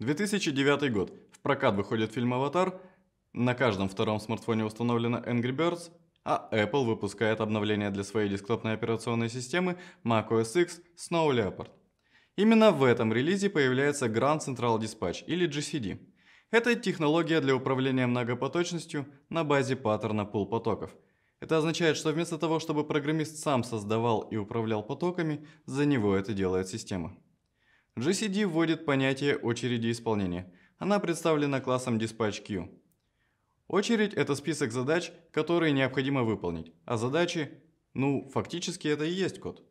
2009 год. В прокат выходит фильм «Аватар», на каждом втором смартфоне установлена Angry Birds, а Apple выпускает обновление для своей десктопной операционной системы macOS X Snow Leopard. Именно в этом релизе появляется Grand Central Dispatch или GCD. Это технология для управления многопоточностью на базе паттерна пул потоков. Это означает, что вместо того, чтобы программист сам создавал и управлял потоками, за него это делает система. GCD вводит понятие очереди исполнения. Она представлена классом DispatchQ. Очередь – это список задач, которые необходимо выполнить, а задачи, ну, фактически это и есть код.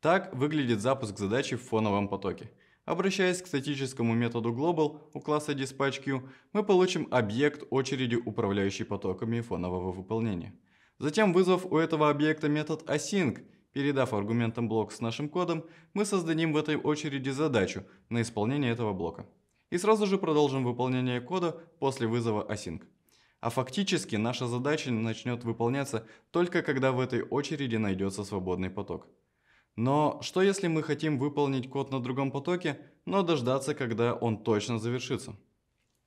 Так выглядит запуск задачи в фоновом потоке. Обращаясь к статическому методу global у класса dispatchQ, мы получим объект очереди, управляющий потоками фонового выполнения. Затем вызов у этого объекта метод async – Передав аргументам блок с нашим кодом, мы создадим в этой очереди задачу на исполнение этого блока. И сразу же продолжим выполнение кода после вызова async. А фактически наша задача начнет выполняться только когда в этой очереди найдется свободный поток. Но что если мы хотим выполнить код на другом потоке, но дождаться, когда он точно завершится?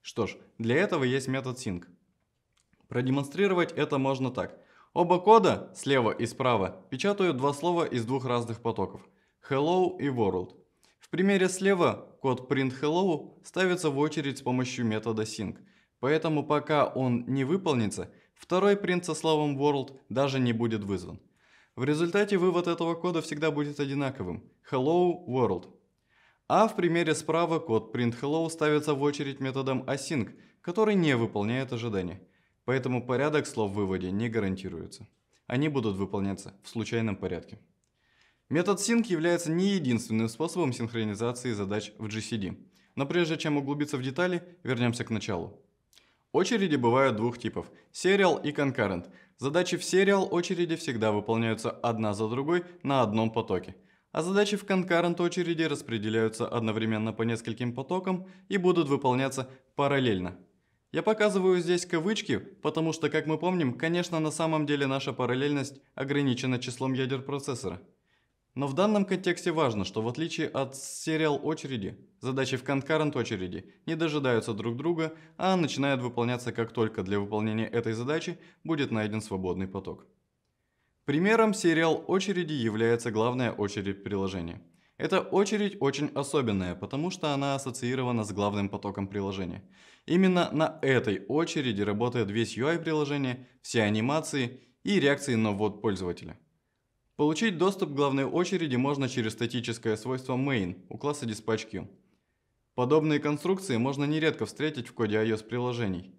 Что ж, для этого есть метод sync. Продемонстрировать это можно так. Оба кода, слева и справа, печатают два слова из двух разных потоков – hello и world. В примере слева код print hello ставится в очередь с помощью метода sync, поэтому пока он не выполнится, второй print со словом world даже не будет вызван. В результате вывод этого кода всегда будет одинаковым – hello world. А в примере справа код print hello ставится в очередь методом async, который не выполняет ожидания – Поэтому порядок слов в выводе не гарантируется. Они будут выполняться в случайном порядке. Метод Sync является не единственным способом синхронизации задач в GCD. Но прежде чем углубиться в детали, вернемся к началу. Очереди бывают двух типов – Serial и Concurrent. Задачи в Serial очереди всегда выполняются одна за другой на одном потоке – а задачи в concurrent очереди распределяются одновременно по нескольким потокам и будут выполняться параллельно. Я показываю здесь кавычки, потому что, как мы помним, конечно, на самом деле наша параллельность ограничена числом ядер процессора. Но в данном контексте важно, что в отличие от сериал очереди, задачи в concurrent очереди не дожидаются друг друга, а начинают выполняться как только для выполнения этой задачи будет найден свободный поток. Примером сериал очереди является главная очередь приложения – эта очередь очень особенная, потому что она ассоциирована с главным потоком приложения. Именно на этой очереди работает весь UI приложение все анимации и реакции на ввод пользователя. Получить доступ к главной очереди можно через статическое свойство main у класса dispatchQ. Подобные конструкции можно нередко встретить в коде iOS приложений.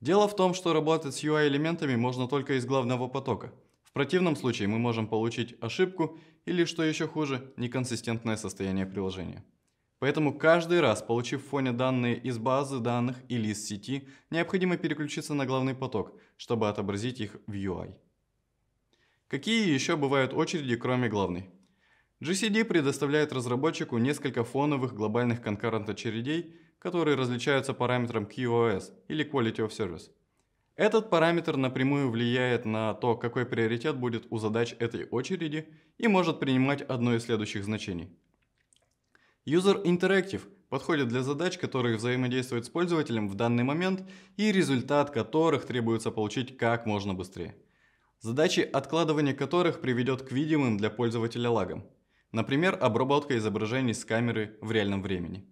Дело в том, что работать с UI-элементами можно только из главного потока – противном случае мы можем получить ошибку или, что еще хуже, неконсистентное состояние приложения. Поэтому каждый раз, получив в фоне данные из базы данных или из сети, необходимо переключиться на главный поток, чтобы отобразить их в UI. Какие еще бывают очереди, кроме главной? GCD предоставляет разработчику несколько фоновых глобальных concurrent очередей, которые различаются параметром QoS или Quality of Service – этот параметр напрямую влияет на то, какой приоритет будет у задач этой очереди и может принимать одно из следующих значений. User Interactive подходит для задач, которые взаимодействуют с пользователем в данный момент и результат которых требуется получить как можно быстрее. Задачи, откладывания которых приведет к видимым для пользователя лагам. Например, обработка изображений с камеры в реальном времени.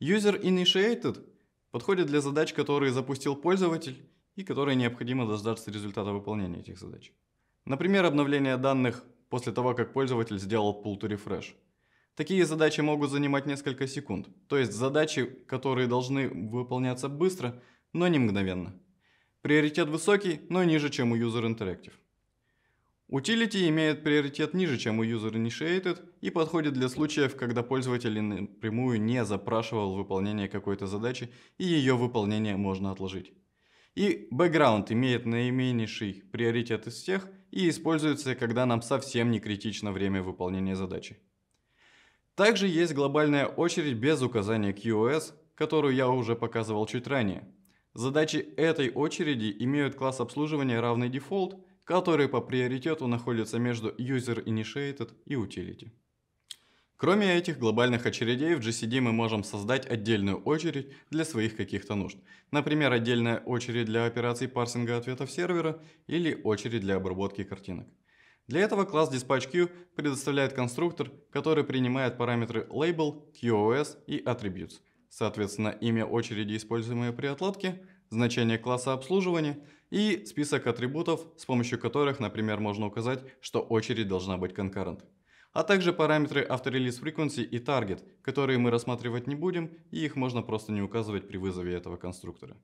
User Initiated подходит для задач, которые запустил пользователь и которые необходимо дождаться результата выполнения этих задач. Например, обновление данных после того, как пользователь сделал pull to refresh. Такие задачи могут занимать несколько секунд, то есть задачи, которые должны выполняться быстро, но не мгновенно. Приоритет высокий, но ниже, чем у User Interactive. Utility имеет приоритет ниже, чем у User Initiated и подходит для случаев, когда пользователь напрямую не запрашивал выполнение какой-то задачи и ее выполнение можно отложить. И бэкграунд имеет наименьший приоритет из всех и используется, когда нам совсем не критично время выполнения задачи. Также есть глобальная очередь без указания QoS, которую я уже показывал чуть ранее. Задачи этой очереди имеют класс обслуживания равный дефолт, который по приоритету находится между User Initiated и Utility. Кроме этих глобальных очередей, в GCD мы можем создать отдельную очередь для своих каких-то нужд. Например, отдельная очередь для операций парсинга ответов сервера или очередь для обработки картинок. Для этого класс DispatchQueue предоставляет конструктор, который принимает параметры label, QoS и attributes. Соответственно, имя очереди, используемое при отладке, значение класса обслуживания и список атрибутов, с помощью которых, например, можно указать, что очередь должна быть concurrent а также параметры After Frequency и Target, которые мы рассматривать не будем, и их можно просто не указывать при вызове этого конструктора.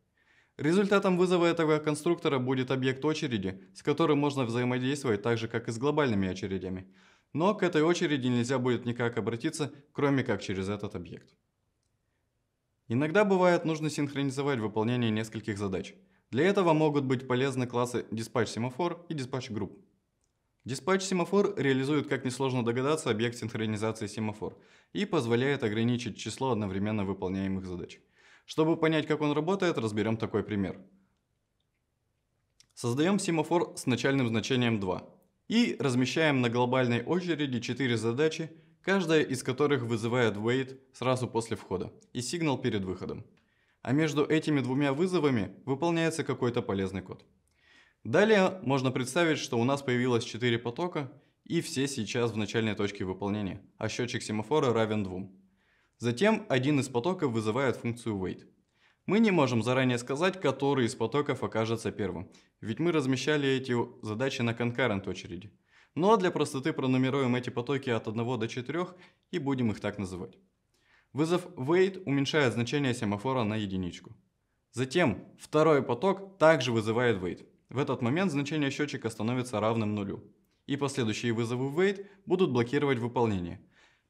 Результатом вызова этого конструктора будет объект очереди, с которым можно взаимодействовать так же, как и с глобальными очередями. Но к этой очереди нельзя будет никак обратиться, кроме как через этот объект. Иногда бывает нужно синхронизовать выполнение нескольких задач. Для этого могут быть полезны классы диспатч-семафор и диспатч-групп. Диспатч-семафор реализует, как несложно догадаться, объект синхронизации семафор и позволяет ограничить число одновременно выполняемых задач. Чтобы понять, как он работает, разберем такой пример. Создаем семафор с начальным значением 2 и размещаем на глобальной очереди 4 задачи, каждая из которых вызывает wait сразу после входа и сигнал перед выходом. А между этими двумя вызовами выполняется какой-то полезный код. Далее можно представить, что у нас появилось 4 потока, и все сейчас в начальной точке выполнения, а счетчик семафора равен 2. Затем один из потоков вызывает функцию wait. Мы не можем заранее сказать, который из потоков окажется первым, ведь мы размещали эти задачи на concurrent очереди. Но ну а для простоты пронумеруем эти потоки от 1 до 4 и будем их так называть. Вызов wait уменьшает значение семафора на единичку. Затем второй поток также вызывает wait. В этот момент значение счетчика становится равным нулю, и последующие вызовы wait будут блокировать выполнение,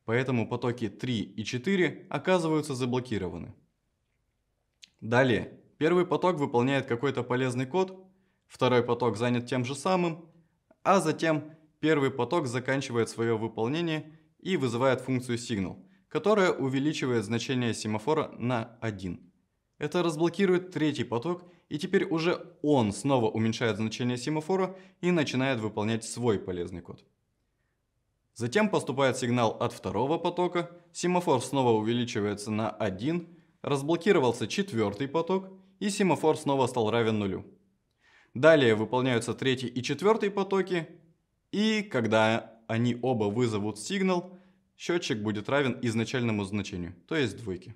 поэтому потоки 3 и 4 оказываются заблокированы. Далее, первый поток выполняет какой-то полезный код, второй поток занят тем же самым, а затем первый поток заканчивает свое выполнение и вызывает функцию signal, которая увеличивает значение семафора на 1. Это разблокирует третий поток и теперь уже он снова уменьшает значение семафора и начинает выполнять свой полезный код. Затем поступает сигнал от второго потока, семафор снова увеличивается на 1, разблокировался четвертый поток, и семафор снова стал равен нулю. Далее выполняются третий и четвертый потоки, и когда они оба вызовут сигнал, счетчик будет равен изначальному значению, то есть двойке.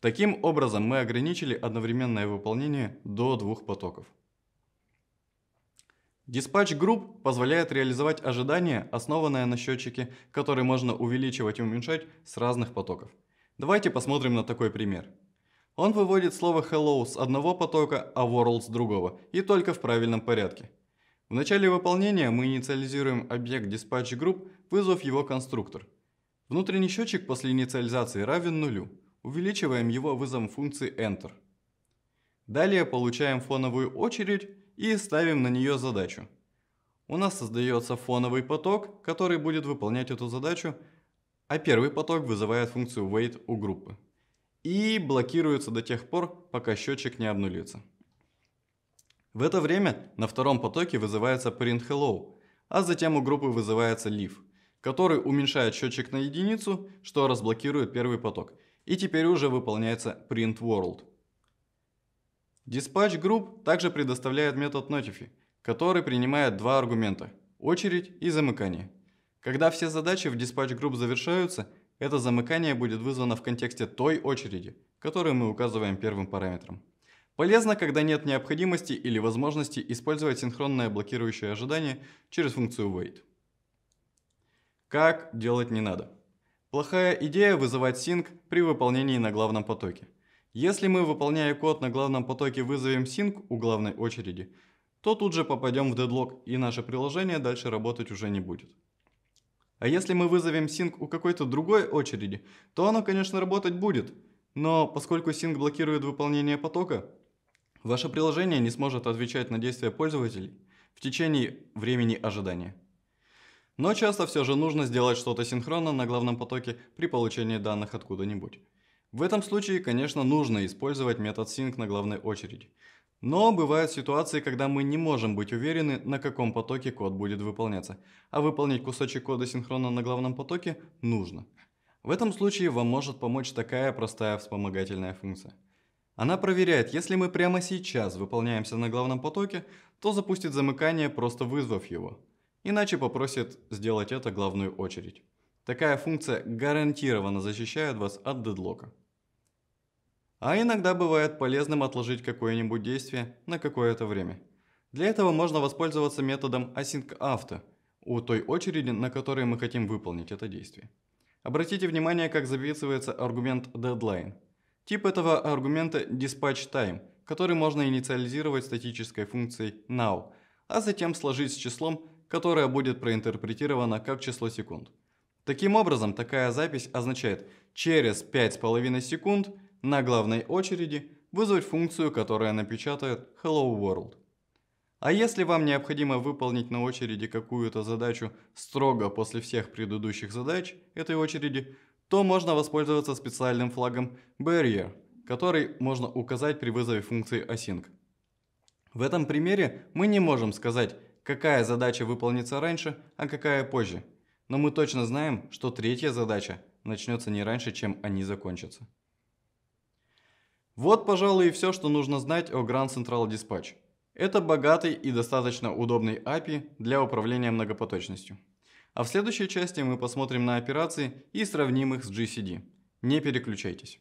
Таким образом, мы ограничили одновременное выполнение до двух потоков. Dispatch Group позволяет реализовать ожидания, основанное на счетчике, который можно увеличивать и уменьшать с разных потоков. Давайте посмотрим на такой пример. Он выводит слово hello с одного потока, а world с другого, и только в правильном порядке. В начале выполнения мы инициализируем объект Dispatch Group, вызвав его конструктор. Внутренний счетчик после инициализации равен нулю – Увеличиваем его вызовом функции Enter. Далее получаем фоновую очередь и ставим на нее задачу. У нас создается фоновый поток, который будет выполнять эту задачу, а первый поток вызывает функцию wait у группы. И блокируется до тех пор, пока счетчик не обнулится. В это время на втором потоке вызывается print hello, а затем у группы вызывается leave, который уменьшает счетчик на единицу, что разблокирует первый поток – и теперь уже выполняется print world. Dispatch Group также предоставляет метод notify, который принимает два аргумента – очередь и замыкание. Когда все задачи в Dispatch Group завершаются, это замыкание будет вызвано в контексте той очереди, которую мы указываем первым параметром. Полезно, когда нет необходимости или возможности использовать синхронное блокирующее ожидание через функцию wait. Как делать не надо – Плохая идея вызывать синк при выполнении на главном потоке. Если мы, выполняя код на главном потоке, вызовем синк у главной очереди, то тут же попадем в дедлог и наше приложение дальше работать уже не будет. А если мы вызовем синк у какой-то другой очереди, то оно, конечно, работать будет, но поскольку синк блокирует выполнение потока, ваше приложение не сможет отвечать на действия пользователей в течение времени ожидания. Но часто все же нужно сделать что-то синхронно на главном потоке при получении данных откуда-нибудь. В этом случае, конечно, нужно использовать метод sync на главной очереди. Но бывают ситуации, когда мы не можем быть уверены, на каком потоке код будет выполняться, а выполнить кусочек кода синхронно на главном потоке нужно. В этом случае вам может помочь такая простая вспомогательная функция. Она проверяет, если мы прямо сейчас выполняемся на главном потоке, то запустит замыкание, просто вызвав его иначе попросит сделать это главную очередь. Такая функция гарантированно защищает вас от дедлока. А иногда бывает полезным отложить какое-нибудь действие на какое-то время. Для этого можно воспользоваться методом async-авто у той очереди, на которой мы хотим выполнить это действие. Обратите внимание, как записывается аргумент deadline. Тип этого аргумента dispatch time, который можно инициализировать статической функцией now, а затем сложить с числом, которое будет проинтерпретировано как число секунд. Таким образом, такая запись означает через 5,5 секунд на главной очереди вызвать функцию, которая напечатает Hello World. А если вам необходимо выполнить на очереди какую-то задачу строго после всех предыдущих задач этой очереди, то можно воспользоваться специальным флагом Barrier, который можно указать при вызове функции async. В этом примере мы не можем сказать какая задача выполнится раньше, а какая позже. Но мы точно знаем, что третья задача начнется не раньше, чем они закончатся. Вот, пожалуй, и все, что нужно знать о Grand Central Dispatch. Это богатый и достаточно удобный API для управления многопоточностью. А в следующей части мы посмотрим на операции и сравним их с GCD. Не переключайтесь.